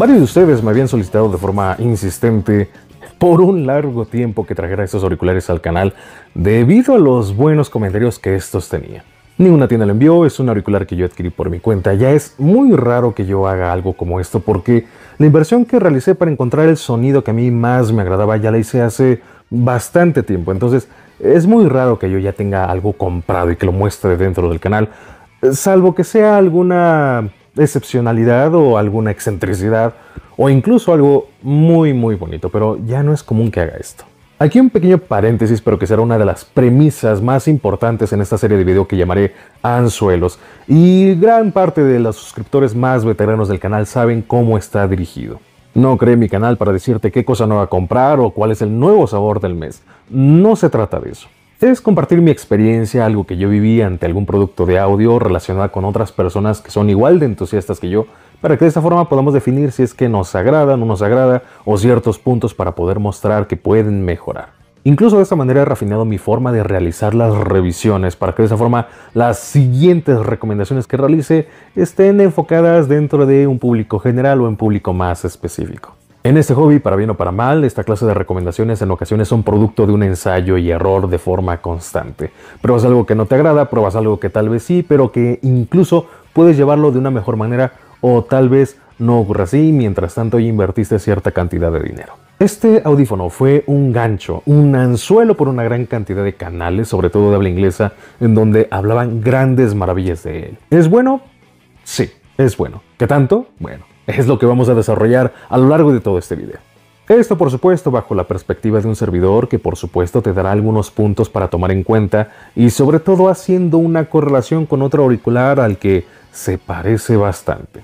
Varios de ustedes me habían solicitado de forma insistente por un largo tiempo que trajera estos auriculares al canal debido a los buenos comentarios que estos tenían. Ninguna tienda lo envió, es un auricular que yo adquirí por mi cuenta. Ya es muy raro que yo haga algo como esto porque la inversión que realicé para encontrar el sonido que a mí más me agradaba ya la hice hace bastante tiempo. Entonces es muy raro que yo ya tenga algo comprado y que lo muestre dentro del canal. Salvo que sea alguna excepcionalidad o alguna excentricidad o incluso algo muy muy bonito, pero ya no es común que haga esto. Aquí un pequeño paréntesis, pero que será una de las premisas más importantes en esta serie de video que llamaré Anzuelos. Y gran parte de los suscriptores más veteranos del canal saben cómo está dirigido. No creé mi canal para decirte qué cosa no va a comprar o cuál es el nuevo sabor del mes. No se trata de eso es compartir mi experiencia, algo que yo viví ante algún producto de audio relacionado con otras personas que son igual de entusiastas que yo, para que de esta forma podamos definir si es que nos agrada, no nos agrada, o ciertos puntos para poder mostrar que pueden mejorar. Incluso de esta manera he refinado mi forma de realizar las revisiones para que de esa forma las siguientes recomendaciones que realice estén enfocadas dentro de un público general o en público más específico. En este hobby, para bien o para mal, esta clase de recomendaciones en ocasiones son producto de un ensayo y error de forma constante. Pruebas algo que no te agrada, pruebas algo que tal vez sí, pero que incluso puedes llevarlo de una mejor manera o tal vez no ocurra así, mientras tanto invertiste cierta cantidad de dinero. Este audífono fue un gancho, un anzuelo por una gran cantidad de canales, sobre todo de habla inglesa, en donde hablaban grandes maravillas de él. ¿Es bueno? Sí, es bueno. ¿Qué tanto? Bueno. Es lo que vamos a desarrollar a lo largo de todo este video. Esto por supuesto bajo la perspectiva de un servidor que por supuesto te dará algunos puntos para tomar en cuenta y sobre todo haciendo una correlación con otro auricular al que se parece bastante.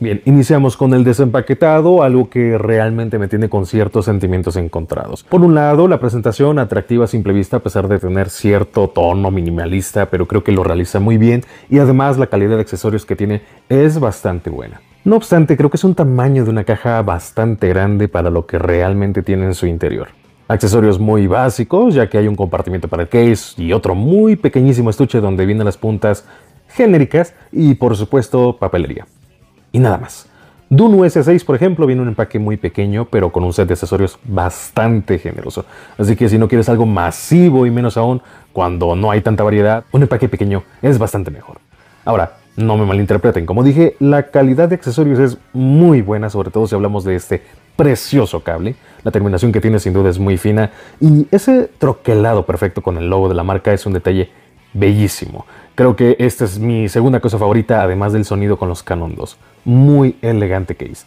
Bien, iniciamos con el desempaquetado, algo que realmente me tiene con ciertos sentimientos encontrados. Por un lado, la presentación atractiva a simple vista a pesar de tener cierto tono minimalista, pero creo que lo realiza muy bien y además la calidad de accesorios que tiene es bastante buena. No obstante, creo que es un tamaño de una caja bastante grande para lo que realmente tiene en su interior. Accesorios muy básicos, ya que hay un compartimiento para el case y otro muy pequeñísimo estuche donde vienen las puntas genéricas y por supuesto papelería y nada más. Dunu S6, por ejemplo, viene un empaque muy pequeño, pero con un set de accesorios bastante generoso. Así que si no quieres algo masivo y menos aún cuando no hay tanta variedad, un empaque pequeño es bastante mejor. Ahora, no me malinterpreten, como dije, la calidad de accesorios es muy buena, sobre todo si hablamos de este precioso cable. La terminación que tiene sin duda es muy fina y ese troquelado perfecto con el logo de la marca es un detalle bellísimo. Creo que esta es mi segunda cosa favorita, además del sonido con los Canon 2. Muy elegante case.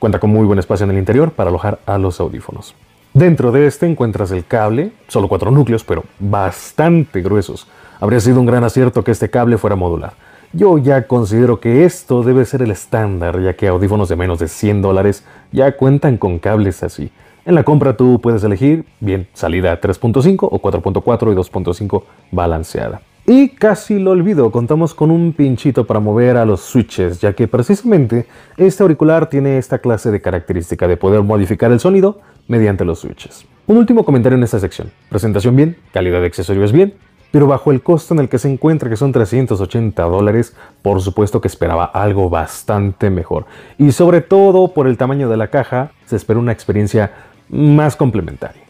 Cuenta con muy buen espacio en el interior para alojar a los audífonos. Dentro de este encuentras el cable, solo cuatro núcleos, pero bastante gruesos. Habría sido un gran acierto que este cable fuera modular. Yo ya considero que esto debe ser el estándar, ya que audífonos de menos de 100 dólares ya cuentan con cables así. En la compra tú puedes elegir, bien, salida 3.5 o 4.4 y 2.5 balanceada. Y casi lo olvido, contamos con un pinchito para mover a los switches, ya que precisamente este auricular tiene esta clase de característica de poder modificar el sonido mediante los switches. Un último comentario en esta sección. Presentación bien, calidad de accesorios bien, pero bajo el costo en el que se encuentra, que son 380 dólares, por supuesto que esperaba algo bastante mejor. Y sobre todo por el tamaño de la caja, se espera una experiencia más complementaria.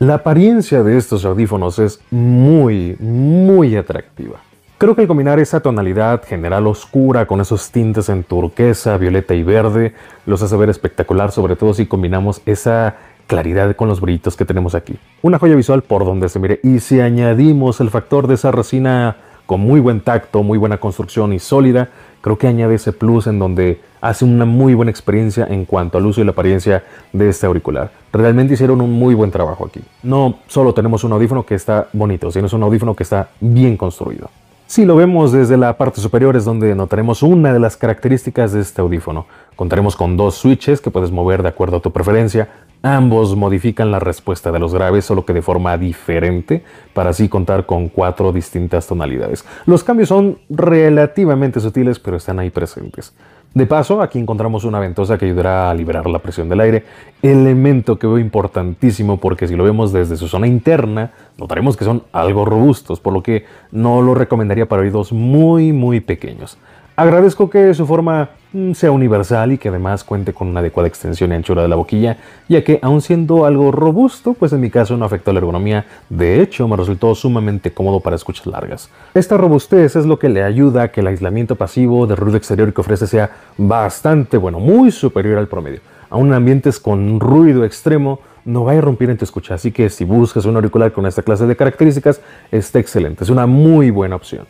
La apariencia de estos audífonos es muy, muy atractiva. Creo que al combinar esa tonalidad general oscura con esos tintes en turquesa, violeta y verde, los hace ver espectacular, sobre todo si combinamos esa claridad con los brillitos que tenemos aquí. Una joya visual por donde se mire. Y si añadimos el factor de esa resina con muy buen tacto, muy buena construcción y sólida, creo que añade ese plus en donde hace una muy buena experiencia en cuanto al uso y la apariencia de este auricular. Realmente hicieron un muy buen trabajo aquí. No solo tenemos un audífono que está bonito, sino es un audífono que está bien construido. Si lo vemos desde la parte superior es donde notaremos una de las características de este audífono. Contaremos con dos switches que puedes mover de acuerdo a tu preferencia. Ambos modifican la respuesta de los graves, solo que de forma diferente, para así contar con cuatro distintas tonalidades. Los cambios son relativamente sutiles, pero están ahí presentes. De paso, aquí encontramos una ventosa que ayudará a liberar la presión del aire, elemento que veo importantísimo porque si lo vemos desde su zona interna, notaremos que son algo robustos, por lo que no lo recomendaría para oídos muy muy pequeños. Agradezco que su forma mm, sea universal y que además cuente con una adecuada extensión y anchura de la boquilla, ya que aun siendo algo robusto, pues en mi caso no afectó la ergonomía, de hecho me resultó sumamente cómodo para escuchas largas. Esta robustez es lo que le ayuda a que el aislamiento pasivo de ruido exterior que ofrece sea bastante bueno, muy superior al promedio. Aún en ambientes con ruido extremo, no va a irrumpir en tu escucha, así que si buscas un auricular con esta clase de características, está excelente, es una muy buena opción.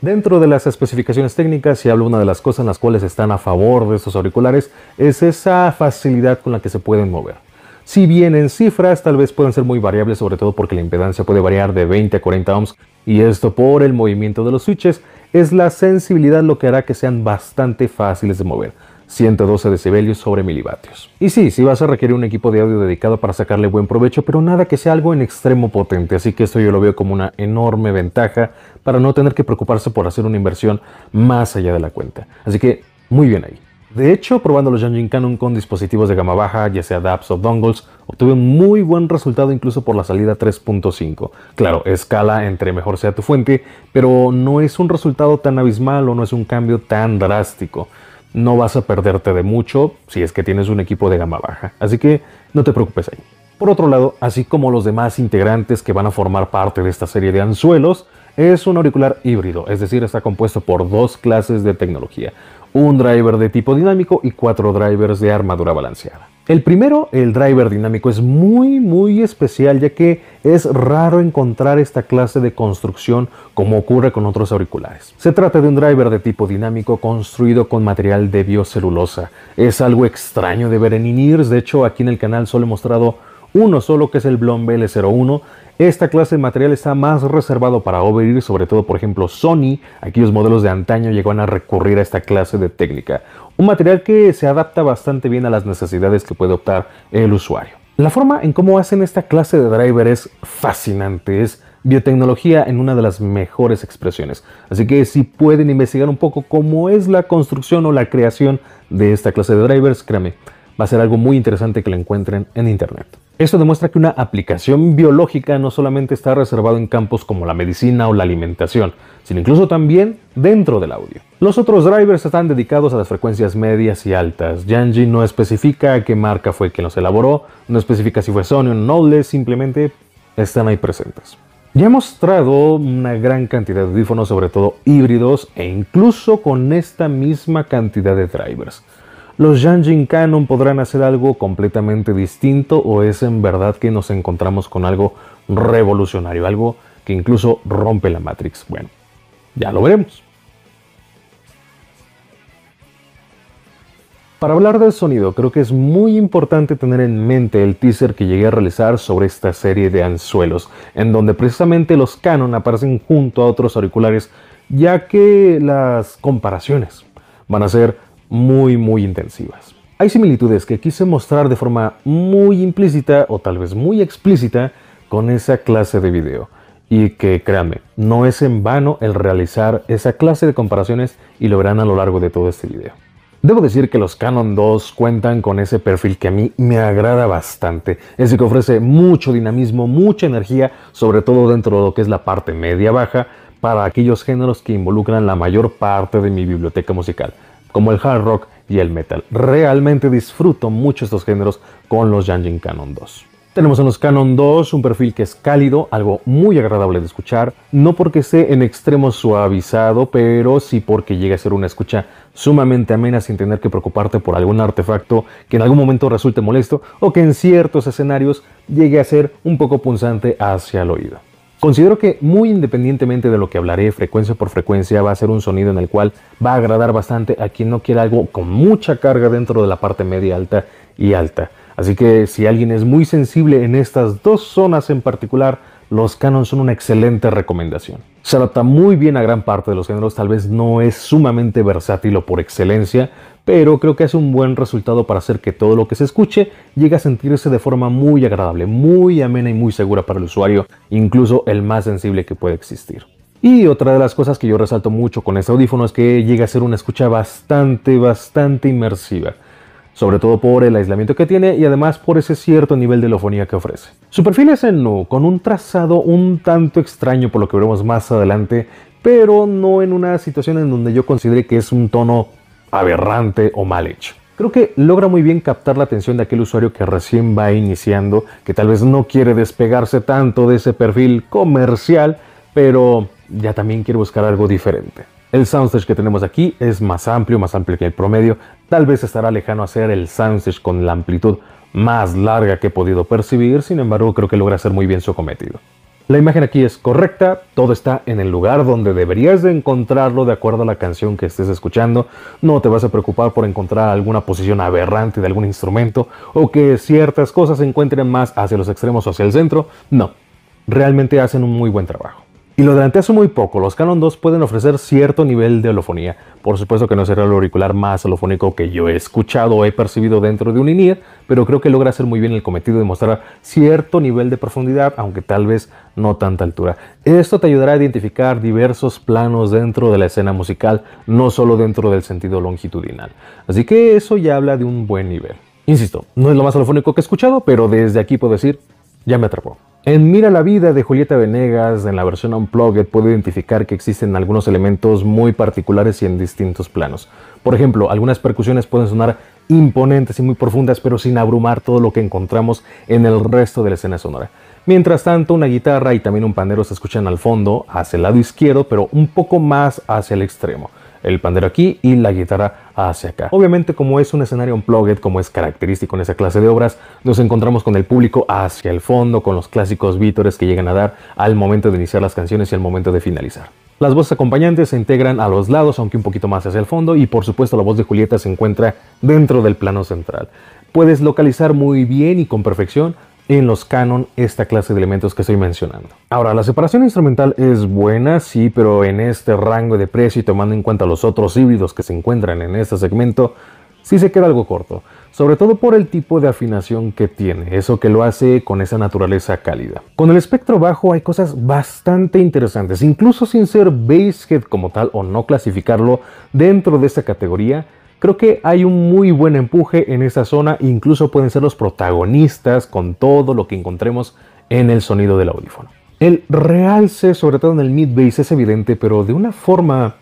Dentro de las especificaciones técnicas, si hablo una de las cosas en las cuales están a favor de estos auriculares, es esa facilidad con la que se pueden mover. Si bien en cifras tal vez pueden ser muy variables, sobre todo porque la impedancia puede variar de 20 a 40 ohms, y esto por el movimiento de los switches, es la sensibilidad lo que hará que sean bastante fáciles de mover. 112 decibelios sobre milivatios. Y sí, si vas a requerir un equipo de audio dedicado para sacarle buen provecho, pero nada que sea algo en extremo potente, así que esto yo lo veo como una enorme ventaja para no tener que preocuparse por hacer una inversión más allá de la cuenta. Así que muy bien ahí. De hecho, probando los Yanjin Canon con dispositivos de gama baja, ya sea DApps o dongles, obtuve un muy buen resultado incluso por la salida 3.5. Claro, escala entre mejor sea tu fuente, pero no es un resultado tan abismal o no es un cambio tan drástico. No vas a perderte de mucho si es que tienes un equipo de gama baja, así que no te preocupes ahí. Por otro lado, así como los demás integrantes que van a formar parte de esta serie de anzuelos, es un auricular híbrido, es decir, está compuesto por dos clases de tecnología, un driver de tipo dinámico y cuatro drivers de armadura balanceada. El primero, el driver dinámico, es muy muy especial ya que es raro encontrar esta clase de construcción como ocurre con otros auriculares. Se trata de un driver de tipo dinámico construido con material de biocelulosa. Es algo extraño de ver en INIRS, de hecho aquí en el canal solo he mostrado uno solo que es el Blonde BL01. Esta clase de material está más reservado para y sobre todo por ejemplo Sony, aquellos modelos de antaño llegaban a recurrir a esta clase de técnica. Un material que se adapta bastante bien a las necesidades que puede optar el usuario. La forma en cómo hacen esta clase de driver es fascinante, es biotecnología en una de las mejores expresiones. Así que si pueden investigar un poco cómo es la construcción o la creación de esta clase de drivers, créame, va a ser algo muy interesante que le encuentren en Internet. Esto demuestra que una aplicación biológica no solamente está reservado en campos como la medicina o la alimentación, sino incluso también dentro del audio. Los otros drivers están dedicados a las frecuencias medias y altas. Yanji no especifica qué marca fue quien los elaboró, no especifica si fue Sony o Noble, simplemente están ahí presentes. Ya he mostrado una gran cantidad de audífonos, sobre todo híbridos, e incluso con esta misma cantidad de drivers los Yanjin Canon podrán hacer algo completamente distinto o es en verdad que nos encontramos con algo revolucionario, algo que incluso rompe la Matrix. Bueno, ya lo veremos. Para hablar del sonido, creo que es muy importante tener en mente el teaser que llegué a realizar sobre esta serie de anzuelos, en donde precisamente los Canon aparecen junto a otros auriculares, ya que las comparaciones van a ser muy, muy intensivas. Hay similitudes que quise mostrar de forma muy implícita o tal vez muy explícita con esa clase de video. Y que créanme, no es en vano el realizar esa clase de comparaciones y lo verán a lo largo de todo este video. Debo decir que los Canon 2 cuentan con ese perfil que a mí me agrada bastante, es decir, que ofrece mucho dinamismo, mucha energía, sobre todo dentro de lo que es la parte media-baja, para aquellos géneros que involucran la mayor parte de mi biblioteca musical, como el hard rock y el metal. Realmente disfruto mucho estos géneros con los Yanjin Canon 2. Tenemos en los Canon 2 un perfil que es cálido, algo muy agradable de escuchar, no porque esté en extremo suavizado, pero sí porque llega a ser una escucha sumamente amena sin tener que preocuparte por algún artefacto que en algún momento resulte molesto o que en ciertos escenarios llegue a ser un poco punzante hacia el oído. Considero que muy independientemente de lo que hablaré frecuencia por frecuencia va a ser un sonido en el cual va a agradar bastante a quien no quiera algo con mucha carga dentro de la parte media alta y alta. Así que si alguien es muy sensible en estas dos zonas en particular, los Canon son una excelente recomendación. Se adapta muy bien a gran parte de los géneros, tal vez no es sumamente versátil o por excelencia, pero creo que es un buen resultado para hacer que todo lo que se escuche llegue a sentirse de forma muy agradable, muy amena y muy segura para el usuario, incluso el más sensible que puede existir. Y otra de las cosas que yo resalto mucho con este audífono es que llega a ser una escucha bastante, bastante inmersiva sobre todo por el aislamiento que tiene y además por ese cierto nivel de lofonía que ofrece. Su perfil es en NU, con un trazado un tanto extraño por lo que veremos más adelante, pero no en una situación en donde yo considere que es un tono aberrante o mal hecho. Creo que logra muy bien captar la atención de aquel usuario que recién va iniciando, que tal vez no quiere despegarse tanto de ese perfil comercial, pero ya también quiere buscar algo diferente. El soundstage que tenemos aquí es más amplio, más amplio que el promedio. Tal vez estará lejano a ser el soundstage con la amplitud más larga que he podido percibir, sin embargo creo que logra hacer muy bien su cometido. La imagen aquí es correcta, todo está en el lugar donde deberías de encontrarlo de acuerdo a la canción que estés escuchando. No te vas a preocupar por encontrar alguna posición aberrante de algún instrumento o que ciertas cosas se encuentren más hacia los extremos o hacia el centro. No, realmente hacen un muy buen trabajo. Y lo delante hace muy poco. Los Canon 2 pueden ofrecer cierto nivel de holofonía. Por supuesto que no será el auricular más holofónico que yo he escuchado o he percibido dentro de un INIR, pero creo que logra hacer muy bien el cometido de mostrar cierto nivel de profundidad, aunque tal vez no tanta altura. Esto te ayudará a identificar diversos planos dentro de la escena musical, no solo dentro del sentido longitudinal. Así que eso ya habla de un buen nivel. Insisto, no es lo más holofónico que he escuchado, pero desde aquí puedo decir, ya me atrapó. En Mira la vida de Julieta Venegas, en la versión Unplugged, puedo identificar que existen algunos elementos muy particulares y en distintos planos. Por ejemplo, algunas percusiones pueden sonar imponentes y muy profundas, pero sin abrumar todo lo que encontramos en el resto de la escena sonora. Mientras tanto, una guitarra y también un panero se escuchan al fondo, hacia el lado izquierdo, pero un poco más hacia el extremo el pandero aquí y la guitarra hacia acá. Obviamente como es un escenario unplugged, como es característico en esa clase de obras, nos encontramos con el público hacia el fondo, con los clásicos vítores que llegan a dar al momento de iniciar las canciones y al momento de finalizar. Las voces acompañantes se integran a los lados, aunque un poquito más hacia el fondo, y por supuesto la voz de Julieta se encuentra dentro del plano central. Puedes localizar muy bien y con perfección en los canon esta clase de elementos que estoy mencionando. Ahora, la separación instrumental es buena, sí, pero en este rango de precio y tomando en cuenta los otros híbridos que se encuentran en este segmento, sí se queda algo corto, sobre todo por el tipo de afinación que tiene, eso que lo hace con esa naturaleza cálida. Con el espectro bajo hay cosas bastante interesantes, incluso sin ser basehead como tal o no clasificarlo dentro de esta categoría, Creo que hay un muy buen empuje en esa zona, incluso pueden ser los protagonistas con todo lo que encontremos en el sonido del audífono. El realce, sobre todo en el mid-bass, es evidente, pero de una forma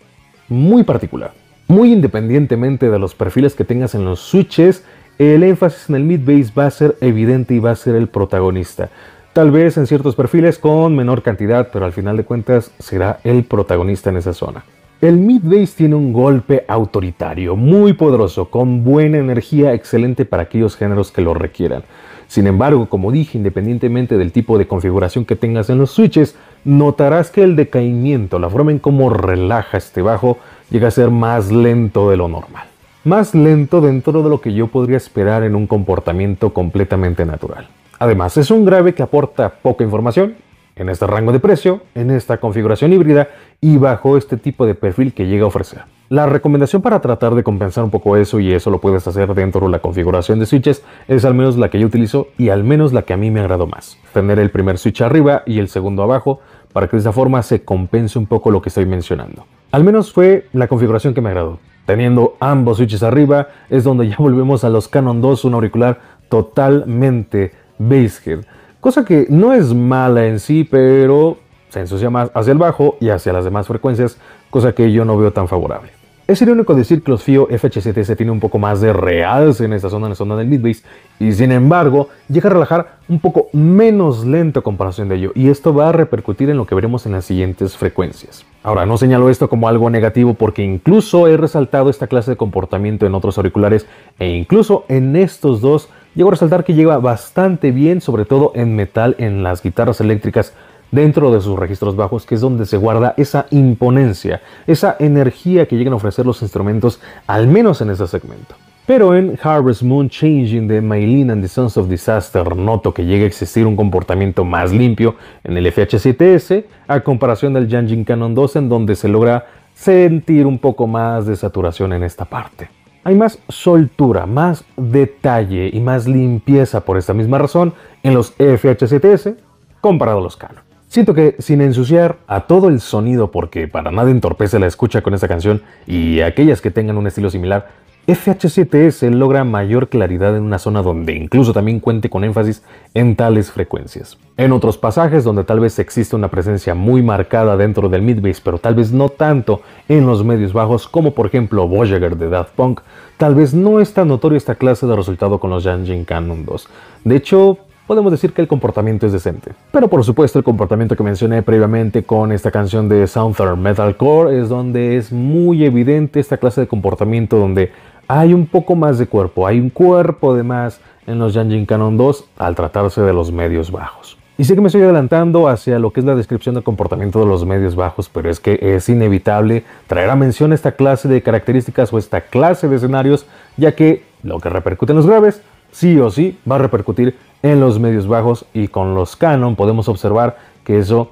muy particular. Muy independientemente de los perfiles que tengas en los switches, el énfasis en el mid-bass va a ser evidente y va a ser el protagonista. Tal vez en ciertos perfiles con menor cantidad, pero al final de cuentas será el protagonista en esa zona. El Mid Base tiene un golpe autoritario, muy poderoso, con buena energía, excelente para aquellos géneros que lo requieran. Sin embargo, como dije, independientemente del tipo de configuración que tengas en los switches, notarás que el decaimiento, la forma en cómo relaja este bajo, llega a ser más lento de lo normal. Más lento dentro de lo que yo podría esperar en un comportamiento completamente natural. Además, es un grave que aporta poca información en este rango de precio, en esta configuración híbrida y bajo este tipo de perfil que llega a ofrecer. La recomendación para tratar de compensar un poco eso y eso lo puedes hacer dentro de la configuración de switches es al menos la que yo utilizo y al menos la que a mí me agradó más. Tener el primer switch arriba y el segundo abajo para que de esa forma se compense un poco lo que estoy mencionando. Al menos fue la configuración que me agradó. Teniendo ambos switches arriba es donde ya volvemos a los Canon 2, un auricular totalmente basehead cosa que no es mala en sí, pero se ensucia más hacia el bajo y hacia las demás frecuencias, cosa que yo no veo tan favorable. Es irónico decir que los FIO FH7S se tiene un poco más de realce en esta zona, en la zona del mid-bass y sin embargo llega a relajar un poco menos lento a comparación de ello, y esto va a repercutir en lo que veremos en las siguientes frecuencias. Ahora, no señalo esto como algo negativo porque incluso he resaltado esta clase de comportamiento en otros auriculares e incluso en estos dos llego a resaltar que lleva bastante bien, sobre todo en metal, en las guitarras eléctricas dentro de sus registros bajos, que es donde se guarda esa imponencia, esa energía que llegan a ofrecer los instrumentos, al menos en ese segmento. Pero en Harvest Moon Changing de Maylin and the Sons of Disaster noto que llega a existir un comportamiento más limpio en el FH7S a comparación del Yanjin Canon 2 en donde se logra sentir un poco más de saturación en esta parte. Hay más soltura, más detalle y más limpieza por esta misma razón en los FH7S comparado a los Canon. Siento que sin ensuciar a todo el sonido, porque para nada entorpece la escucha con esta canción y aquellas que tengan un estilo similar, FH7S logra mayor claridad en una zona donde incluso también cuente con énfasis en tales frecuencias. En otros pasajes donde tal vez existe una presencia muy marcada dentro del mid midbass, pero tal vez no tanto en los medios bajos, como por ejemplo Voyager de Daft Punk, tal vez no es tan notorio esta clase de resultado con los Yanjin Canon 2. De hecho, podemos decir que el comportamiento es decente. Pero por supuesto el comportamiento que mencioné previamente con esta canción de Southern Metalcore es donde es muy evidente esta clase de comportamiento donde hay un poco más de cuerpo, hay un cuerpo de más en los Yanjin Canon 2 al tratarse de los medios bajos. Y sé que me estoy adelantando hacia lo que es la descripción del comportamiento de los medios bajos, pero es que es inevitable traer a mención esta clase de características o esta clase de escenarios, ya que lo que repercute en los graves sí o sí va a repercutir en los medios bajos y con los Canon podemos observar que eso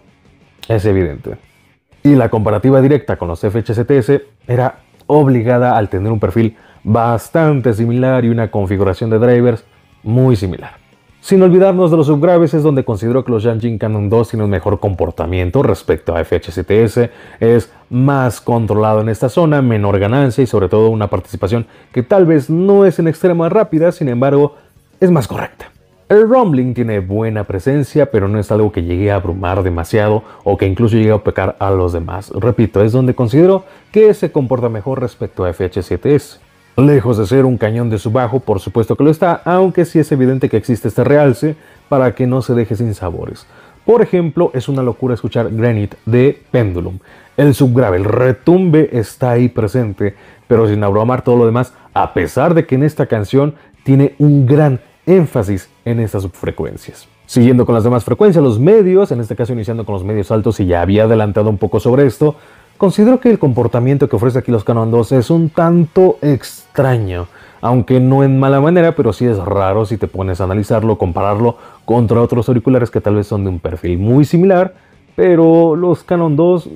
es evidente. Y la comparativa directa con los FHCTS era obligada al tener un perfil bastante similar y una configuración de drivers muy similar. Sin olvidarnos de los subgraves es donde considero que los Yanjin Canon 2 tienen un mejor comportamiento respecto a FHCTS, es más controlado en esta zona, menor ganancia y sobre todo una participación que tal vez no es en extrema rápida, sin embargo es más correcta. El rumbling tiene buena presencia, pero no es algo que llegue a abrumar demasiado o que incluso llegue a pecar a los demás. Repito, es donde considero que se comporta mejor respecto a FH7S. Lejos de ser un cañón de su bajo, por supuesto que lo está, aunque sí es evidente que existe este realce para que no se deje sin sabores. Por ejemplo, es una locura escuchar Granite de Pendulum. El subgrave, el retumbe está ahí presente, pero sin abrumar todo lo demás, a pesar de que en esta canción tiene un gran énfasis en estas subfrecuencias. Siguiendo con las demás frecuencias, los medios, en este caso iniciando con los medios altos y ya había adelantado un poco sobre esto, considero que el comportamiento que ofrece aquí los Canon 2 es un tanto extraño, aunque no en mala manera, pero sí es raro si te pones a analizarlo, compararlo contra otros auriculares que tal vez son de un perfil muy similar, pero los Canon 2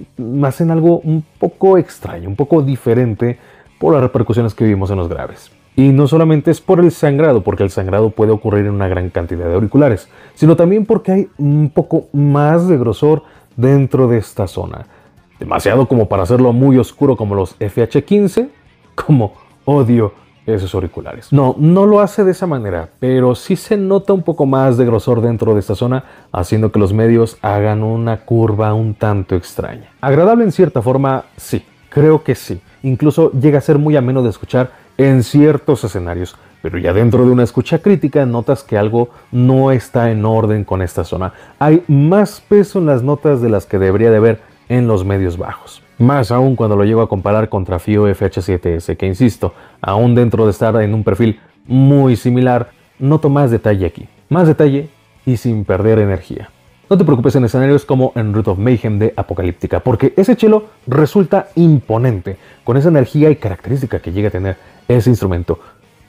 hacen algo un poco extraño, un poco diferente por las repercusiones que vimos en los graves. Y no solamente es por el sangrado, porque el sangrado puede ocurrir en una gran cantidad de auriculares, sino también porque hay un poco más de grosor dentro de esta zona. Demasiado como para hacerlo muy oscuro como los FH15, como odio esos auriculares. No, no lo hace de esa manera, pero sí se nota un poco más de grosor dentro de esta zona, haciendo que los medios hagan una curva un tanto extraña. Agradable en cierta forma, sí, creo que sí. Incluso llega a ser muy ameno de escuchar en ciertos escenarios, pero ya dentro de una escucha crítica notas que algo no está en orden con esta zona. Hay más peso en las notas de las que debería de haber en los medios bajos. Más aún cuando lo llego a comparar contra FIO FH7S, que insisto, aún dentro de estar en un perfil muy similar, noto más detalle aquí. Más detalle y sin perder energía. No te preocupes en escenarios como en Root of Mayhem de Apocalíptica, porque ese chelo resulta imponente, con esa energía y característica que llega a tener ese instrumento.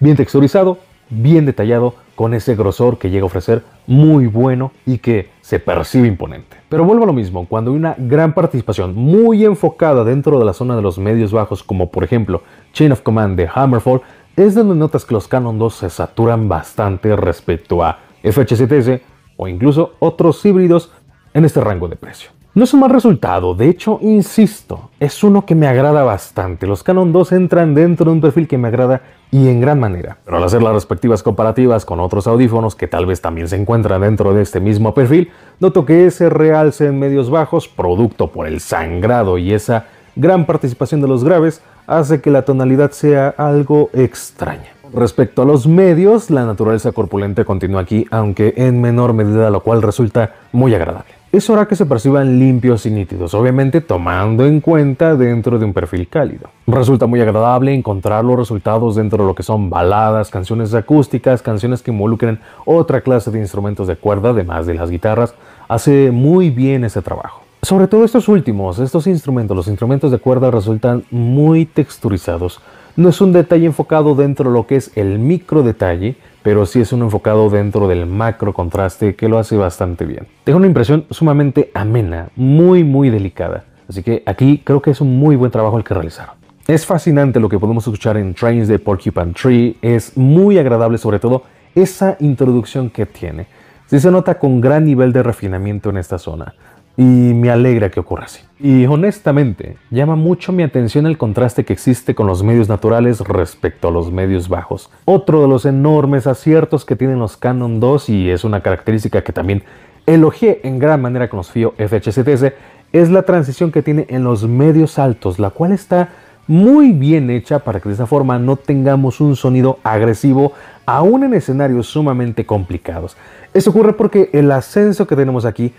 Bien texturizado, bien detallado, con ese grosor que llega a ofrecer muy bueno y que se percibe imponente. Pero vuelvo a lo mismo, cuando hay una gran participación muy enfocada dentro de la zona de los medios bajos, como por ejemplo Chain of Command de Hammerfall, es donde notas que los Canon 2 se saturan bastante respecto a FHCTS o incluso otros híbridos en este rango de precio. No es un mal resultado, de hecho, insisto, es uno que me agrada bastante. Los Canon 2 entran dentro de un perfil que me agrada y en gran manera. Pero al hacer las respectivas comparativas con otros audífonos que tal vez también se encuentran dentro de este mismo perfil, noto que ese realce en medios bajos, producto por el sangrado y esa gran participación de los graves, hace que la tonalidad sea algo extraña. Respecto a los medios, la naturaleza corpulenta continúa aquí, aunque en menor medida, lo cual resulta muy agradable es hora que se perciban limpios y nítidos, obviamente tomando en cuenta dentro de un perfil cálido. Resulta muy agradable encontrar los resultados dentro de lo que son baladas, canciones acústicas, canciones que involucren otra clase de instrumentos de cuerda, además de las guitarras, hace muy bien ese trabajo. Sobre todo estos últimos, estos instrumentos, los instrumentos de cuerda resultan muy texturizados. No es un detalle enfocado dentro de lo que es el micro detalle, pero sí es un enfocado dentro del macro contraste que lo hace bastante bien. Tengo una impresión sumamente amena, muy muy delicada, así que aquí creo que es un muy buen trabajo el que realizaron. Es fascinante lo que podemos escuchar en Trains de Porcupine Tree, es muy agradable sobre todo esa introducción que tiene. Sí se nota con gran nivel de refinamiento en esta zona y me alegra que ocurra así. Y honestamente, llama mucho mi atención el contraste que existe con los medios naturales respecto a los medios bajos. Otro de los enormes aciertos que tienen los Canon 2 y es una característica que también elogié en gran manera con los FIO FHCTS es la transición que tiene en los medios altos, la cual está muy bien hecha para que de esa forma no tengamos un sonido agresivo aún en escenarios sumamente complicados. Eso ocurre porque el ascenso que tenemos aquí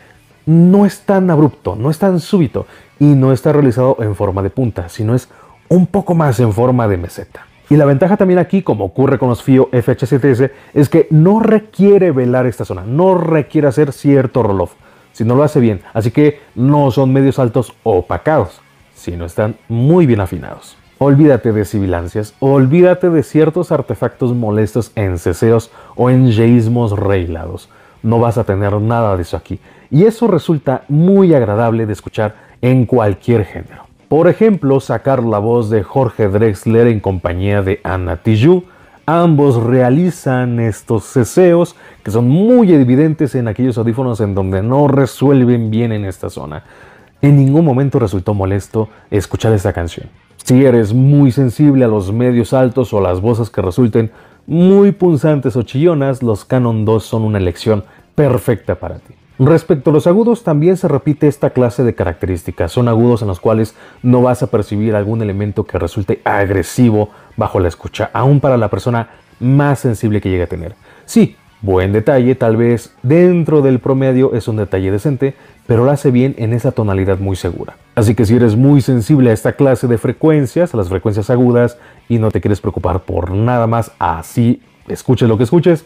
no es tan abrupto, no es tan súbito y no está realizado en forma de punta, sino es un poco más en forma de meseta. Y la ventaja también aquí, como ocurre con los FIO FH7S, es que no requiere velar esta zona, no requiere hacer cierto roll si no lo hace bien, así que no son medios altos opacados, sino están muy bien afinados. Olvídate de sibilancias, olvídate de ciertos artefactos molestos en ceseos o en yeísmos reilados. No vas a tener nada de eso aquí y eso resulta muy agradable de escuchar en cualquier género. Por ejemplo, sacar la voz de Jorge Drexler en compañía de Anna Tijoux. Ambos realizan estos ceseos que son muy evidentes en aquellos audífonos en donde no resuelven bien en esta zona. En ningún momento resultó molesto escuchar esta canción. Si eres muy sensible a los medios altos o las voces que resulten muy punzantes o chillonas, los Canon 2 son una elección perfecta para ti. Respecto a los agudos, también se repite esta clase de características. Son agudos en los cuales no vas a percibir algún elemento que resulte agresivo bajo la escucha, aún para la persona más sensible que llegue a tener. Sí, buen detalle, tal vez dentro del promedio es un detalle decente, pero lo hace bien en esa tonalidad muy segura. Así que si eres muy sensible a esta clase de frecuencias, a las frecuencias agudas, y no te quieres preocupar por nada más, así escuches lo que escuches,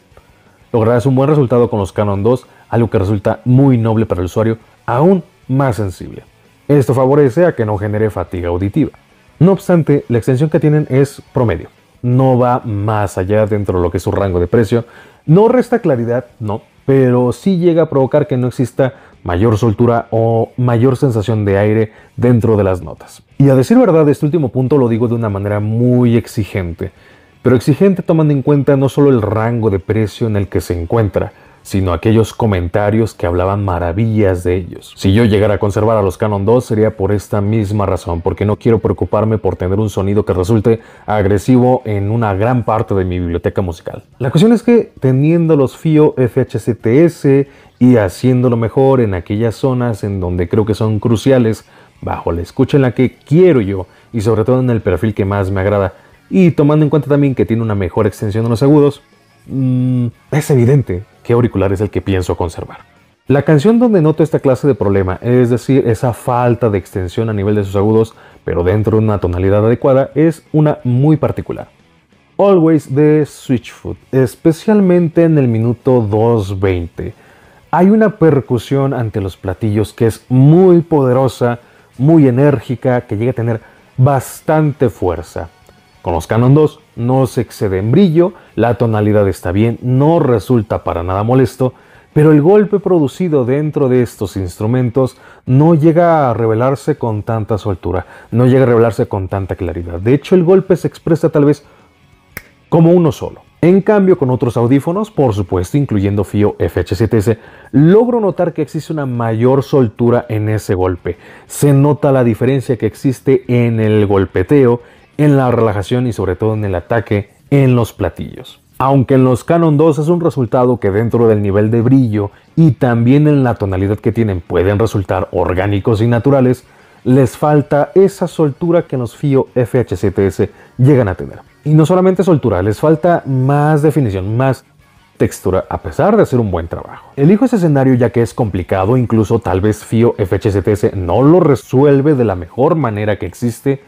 lograrás un buen resultado con los Canon 2 algo que resulta muy noble para el usuario aún más sensible. Esto favorece a que no genere fatiga auditiva. No obstante, la extensión que tienen es promedio, no va más allá dentro de lo que es su rango de precio, no resta claridad, no, pero sí llega a provocar que no exista mayor soltura o mayor sensación de aire dentro de las notas. Y a decir verdad, este último punto lo digo de una manera muy exigente, pero exigente tomando en cuenta no solo el rango de precio en el que se encuentra, sino aquellos comentarios que hablaban maravillas de ellos. Si yo llegara a conservar a los Canon 2 sería por esta misma razón, porque no quiero preocuparme por tener un sonido que resulte agresivo en una gran parte de mi biblioteca musical. La cuestión es que teniendo los FIO FHCTS y haciéndolo mejor en aquellas zonas en donde creo que son cruciales, bajo la escucha en la que quiero yo y sobre todo en el perfil que más me agrada, y tomando en cuenta también que tiene una mejor extensión de los agudos, mm, es evidente auricular es el que pienso conservar. La canción donde noto esta clase de problema, es decir, esa falta de extensión a nivel de sus agudos, pero dentro de una tonalidad adecuada, es una muy particular. Always de Switchfoot, especialmente en el minuto 2.20. Hay una percusión ante los platillos que es muy poderosa, muy enérgica, que llega a tener bastante fuerza. Con los Canon 2 no se excede en brillo, la tonalidad está bien, no resulta para nada molesto, pero el golpe producido dentro de estos instrumentos no llega a revelarse con tanta soltura, no llega a revelarse con tanta claridad. De hecho, el golpe se expresa tal vez como uno solo. En cambio, con otros audífonos, por supuesto, incluyendo FIO FH7S, logro notar que existe una mayor soltura en ese golpe. Se nota la diferencia que existe en el golpeteo en la relajación y sobre todo en el ataque en los platillos. Aunque en los Canon 2 es un resultado que dentro del nivel de brillo y también en la tonalidad que tienen pueden resultar orgánicos y naturales, les falta esa soltura que los FIO fh llegan a tener. Y no solamente soltura, les falta más definición, más textura, a pesar de hacer un buen trabajo. Elijo ese escenario ya que es complicado, incluso tal vez FIO FHCTS no lo resuelve de la mejor manera que existe,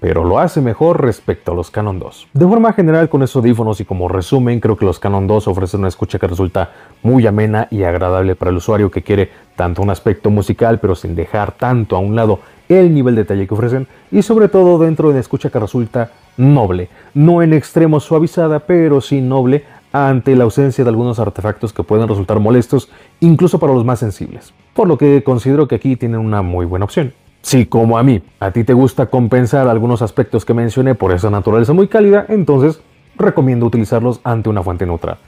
pero lo hace mejor respecto a los Canon 2. De forma general, con esos audífonos y como resumen, creo que los Canon 2 ofrecen una escucha que resulta muy amena y agradable para el usuario que quiere tanto un aspecto musical, pero sin dejar tanto a un lado el nivel de detalle que ofrecen y sobre todo dentro de una escucha que resulta noble, no en extremo suavizada, pero sí noble ante la ausencia de algunos artefactos que pueden resultar molestos incluso para los más sensibles, por lo que considero que aquí tienen una muy buena opción. Si como a mí, a ti te gusta compensar algunos aspectos que mencioné por esa naturaleza muy cálida, entonces recomiendo utilizarlos ante una fuente neutra.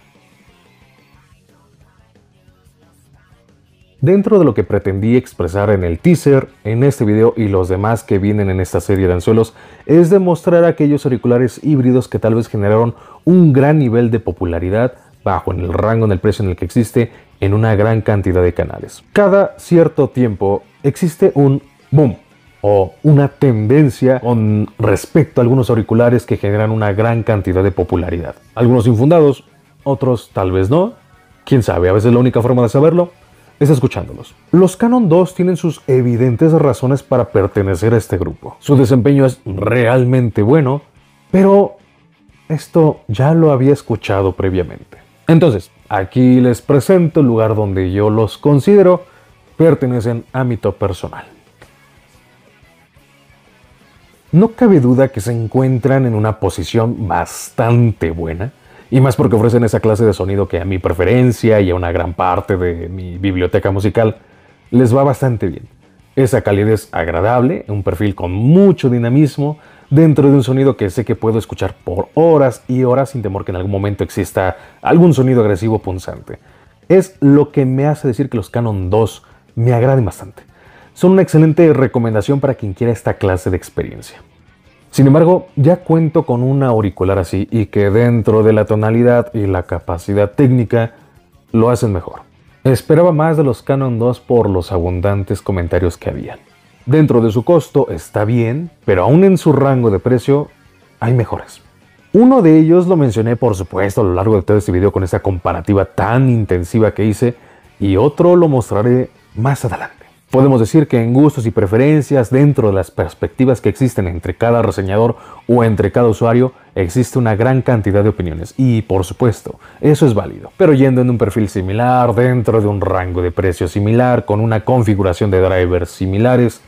Dentro de lo que pretendí expresar en el teaser, en este video y los demás que vienen en esta serie de anzuelos, es demostrar aquellos auriculares híbridos que tal vez generaron un gran nivel de popularidad bajo en el rango en el precio en el que existe en una gran cantidad de canales. Cada cierto tiempo existe un boom o una tendencia con respecto a algunos auriculares que generan una gran cantidad de popularidad. Algunos infundados, otros tal vez no. Quién sabe, a veces la única forma de saberlo es escuchándolos. Los Canon 2 tienen sus evidentes razones para pertenecer a este grupo. Su desempeño es realmente bueno, pero esto ya lo había escuchado previamente. Entonces, aquí les presento el lugar donde yo los considero pertenecen a mi personal no cabe duda que se encuentran en una posición bastante buena, y más porque ofrecen esa clase de sonido que a mi preferencia y a una gran parte de mi biblioteca musical les va bastante bien. Esa calidez agradable, un perfil con mucho dinamismo, dentro de un sonido que sé que puedo escuchar por horas y horas sin temor que en algún momento exista algún sonido agresivo punzante. Es lo que me hace decir que los Canon 2 me agraden bastante son una excelente recomendación para quien quiera esta clase de experiencia. Sin embargo, ya cuento con una auricular así y que dentro de la tonalidad y la capacidad técnica lo hacen mejor. Esperaba más de los Canon 2 por los abundantes comentarios que habían. Dentro de su costo está bien, pero aún en su rango de precio hay mejores. Uno de ellos lo mencioné por supuesto a lo largo de todo este video con esta comparativa tan intensiva que hice y otro lo mostraré más adelante. Podemos decir que en gustos y preferencias, dentro de las perspectivas que existen entre cada reseñador o entre cada usuario, existe una gran cantidad de opiniones. Y por supuesto, eso es válido. Pero yendo en un perfil similar, dentro de un rango de precio similar, con una configuración de drivers similares,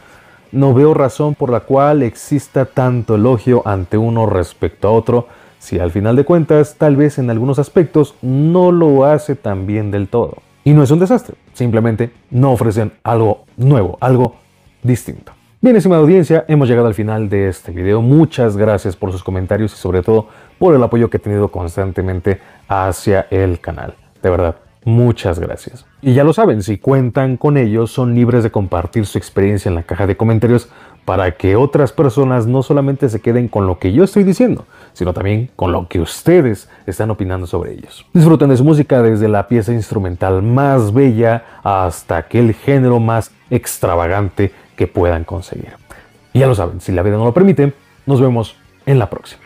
no veo razón por la cual exista tanto elogio ante uno respecto a otro, si al final de cuentas, tal vez en algunos aspectos, no lo hace tan bien del todo. Y no es un desastre, simplemente no ofrecen algo nuevo, algo distinto. Bien, estimada audiencia, hemos llegado al final de este video. Muchas gracias por sus comentarios y sobre todo por el apoyo que he tenido constantemente hacia el canal. De verdad, muchas gracias. Y ya lo saben, si cuentan con ellos, son libres de compartir su experiencia en la caja de comentarios para que otras personas no solamente se queden con lo que yo estoy diciendo, sino también con lo que ustedes están opinando sobre ellos. Disfruten de su música desde la pieza instrumental más bella hasta aquel género más extravagante que puedan conseguir. Y ya lo saben, si la vida no lo permite, nos vemos en la próxima.